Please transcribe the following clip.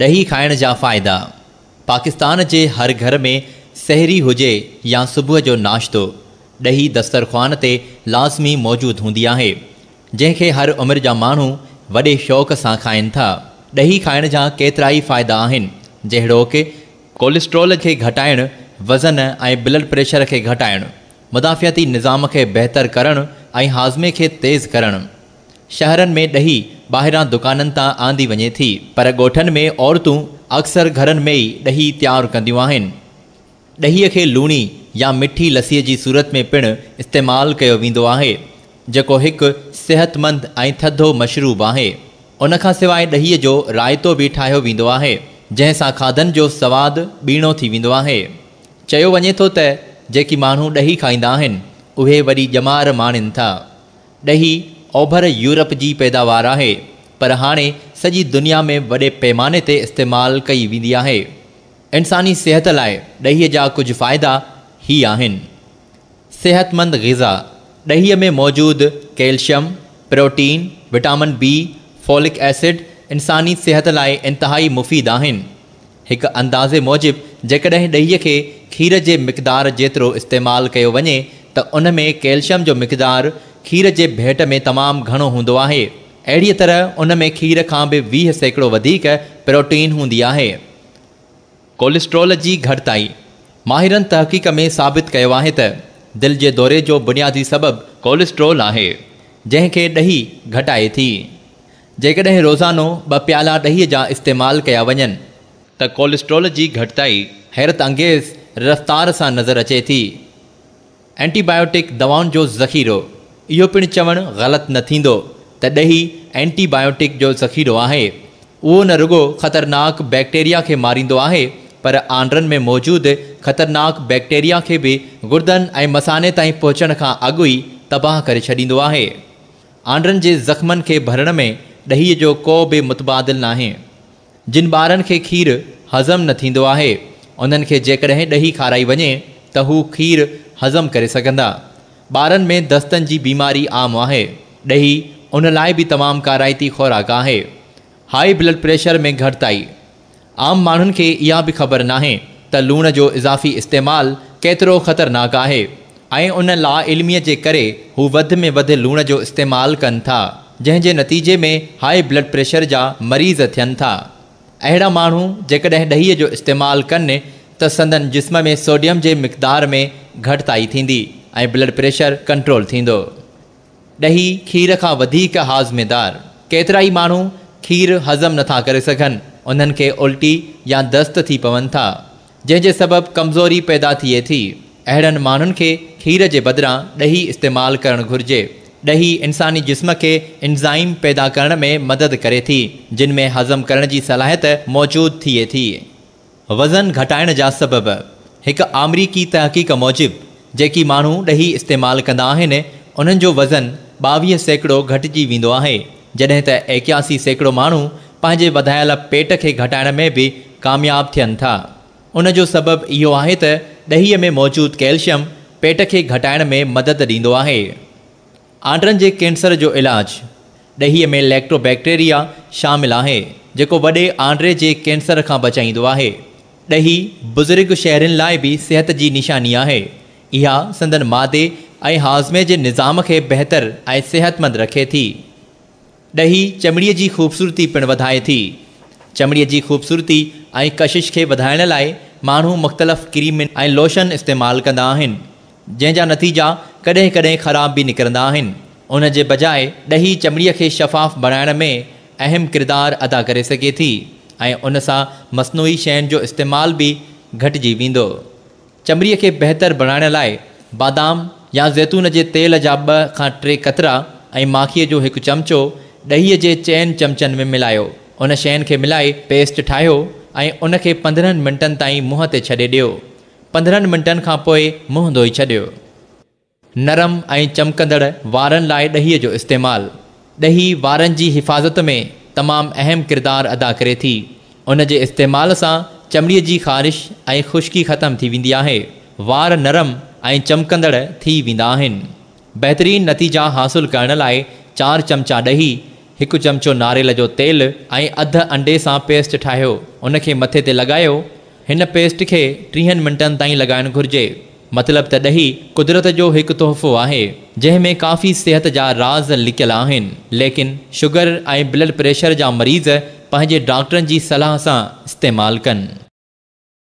ॾही खाइण जा फ़ाइदा पाकिस्तान जे हर घर में सहरी हुजे या सुबुह जो नाश्तो ॾही दस्तरख़्वान ते लाज़मी मौजूदु हूंदी आहे जंहिंखे हर उमिरि जा माण्हू वॾे शौक़ सां खाइनि था ॾही खाइण जा केतिरा ई फ़ाइदा आहिनि जहिड़ोकि कोलेस्ट्रोल खे घटाइणु वज़न ऐं ब्लड प्रेशर खे घटाइणु मुदाफ़ियाती निज़ाम खे बहितरु करणु ऐं हाज़मे खे तेज़ करणु शहरनि में ॾही ॿाहिरां दुकाननि तां आंदी वञे थी पर ॻोठनि में औरतूं अक्सर घरनि में ई ॾही तयारु कंदियूं आहिनि ॾहीअ खे लूणी या मिठी लसीअ जी सूरत में पिणु इस्तेमालु कयो वेंदो आहे जेको हिकु सिहतमंद ऐं थधो मशरूब आहे उन खां सवाइ ॾहीअ जो रायतो बि ठाहियो वेंदो आहे जंहिंसां खाधनि जो सवादु ॿीणो थी वेंदो आहे चयो वञे थो त जेकी माण्हू ॾही खाईंदा आहिनि उहे वरी ॼमार माणीनि था ॾही ओभर यूरोप जी पैदावार आहे पर हाँ सजी दुनिया में वे पैमाने ते इस्तेमाल कई वी है इंसानी सेहत लाए दही जा कुछ फ़ायदा ही आहिन। सेहतमंद ग़िज़ा दही में मौजूद calcium protein vitamin B folic acid इंसानी सेहत लाए इंतहाई मुफ़ीद आहिन। एक अंदाज़े मूजिब जै दही के खीर के मकदार जो इस्तेमाल किया वे तो उन में कैल्शियम जो मकदार खीर के भेट में तमाम घणो हूंदो अड़ी तरह उन में खीर का भी वीह सैकड़ो प्रोटीन होंगी है कोलेस्ट्रोल की घटताई माहिर तहक़ीक़ में साबित किया है दिल के दौरे जो बुनियादी सबब कोलेस्ट्रोल है जैके दही घटाए थी जेकॾहिं रोज़ानो ब प्याला दही जा इस्तेमाल क्या वन त कोलेस्ट्रॉल की घटताई हैरत अंगेज़ रफ़्तार से नज़र अचे थी एंटीबायोटिक दवाओं जो ज़ख़ीरो इहो पिण चवण गलत न तॾहिं ई एंटीबायोटिक जो ज़ख़ीरो है वो न रुगो ख़तरनाक बैक्टेरिया के मारी है पर आंड्रन में मौजूद ख़तरनाक बैक्टेरिया के भी गुर्दन ए मसाने ताईं पहुचण का अॻु ही तबाह कर छी है आंड्रन के ज़ख़्मनि के भरण में दही जो को भी मुतबादिल नाहे जिन बार खीर खीरु हज़म न थींदो आहे उन्हनि खाराई वे तो खीर हज़म कर सघंदा ॿारनि में बीमारी आम है दही उन लाइ बि काराइती ख़ुराक है हाई ब्लड प्रेशर में घटताई आम मानुन के इहा भी ख़बर ना त लूण जो इज़ाफ़ी इस्तेमाल केतरो ख़तरनाक है उन ला इल्मीअ के करे में वधि लूण जो इस्तेमाल कन था जैसे नतीजे में हाई ब्लड प्रेशर जा मरीज़ थियनि था अड़ा मू जही जो इस्तेमाल कन तो संदन जिस्म में सोडियम जे मकदार में घटताई थी ब्लड प्रेशर कंट्रोल थींदो डही खीर का हाज़मेदार केतरा ही मू खीर हज़म नथा कर सकन उन्हें उल्टी या दस्त थी पवन था जैसे सबब कमज़ोरी पैदा थिए थी अड़न माण्हुनि के खीर के बदिरां दही इस्तेमाल करण घुर्जे दही इंसानी जिस्म के इंज़ाइम पैदा करण में मदद करे थी जिन में हज़म करण की सलाहियत मौजूद थिए थी वज़न घटाइण जा सबब एक आमरीकी तहक़ीक़ मूजिब जी मू ॾही इस्तेमाल कंदा आहिनि जो वज़न बवी सैकड़ो घटी वो है जॾहिं त एक्यासी सैकड़ो माण्हू पे वधायल पेट के घटाण में भी कामयाब थियन था उन सबब इो है त में मौजूद कैल्शियम पेट के घटाण में मदद दी है आंडरनि के कैंसर जो इलाज दही में लैक्टोबैक्टेरिया शामिल है जो वे आंडरे के कैंसर का बचाई है दही बुज़ुर्ग शहर लाइ भी सेहत की निशानी है इंदन संदन मादे ऐं हाज़मे के निज़ाम के बेहतर ऐं सिहतमंद रखे थी दही चमड़ी की ख़ूबसूरती पिणु वधाए थी चमड़ी की ख़ूबसूरती ऐं कशिश के बधाने लाइ माण्हू मुख़्तलिफ़ क्रीम ए लोशन इस्तेमाल क्या आहिनि जंहिंजा नतीजा कॾहिं कॾहिं ख़राब भी निकिरंदा आहिनि उन जे बजाए ॾही चमड़ीअ शफ़ाफ़ बणाइण में अहम किरदारु अदा करे सघे थी उन सां मसनूई शयुनि जो इस्तेमालु बि घटिजी वेंदो चमड़ीअ खे बहितर बणाइण लाइ बादाम या ज़ैतून जे तेल जा ॿ खां टे कतरा ऐं माखीअ जो हिकु चमचो ॾहीअ जे चइनि चमिचनि में मिलायो उन शयुनि खे मिलाए पेस्ट ठाहियो ऐं उनखे पंद्रहंनि मिंटनि ताईं मुंहुं ते छॾे ॾियो पंद्रहनि मिंटनि खां पोइ मुंहुं धोई छॾियो नरम ऐं चमकंदड़ वारनि लाइ ॾहीअ जो इस्तेमालु ॾही वारनि जी हिफ़ाज़त में तमामु अहम किरदारु अदा करे थी उन जे इस्तेमाल सां चमड़ीअ जी ख़ारिश ऐं ख़ुश्की ख़तम थी वेंदी आहे वार नरम ऐं चमकंदड़ थी वेंदा आहिनि नतीजा हासिल कर चार चारि चमिचा ॾही हिकु चमिचो जो तेल ऐं अधु अंडे से पेस्ट ठाहियो उनखे मथे ते लॻायो हिन पेस्ट के टीह मिनटन ताईं लगन घुर्ज मतलब त ॾही कुदरत जो हिकु तोहफ़ो है जैमें काफ़ी सेहत जा राज़ लिकियल लेकिन शुगर ए ब्लड प्रेशर जा मरीज़ पंहिंजे डॉक्टर की सलाह से इस्तेमाल कनि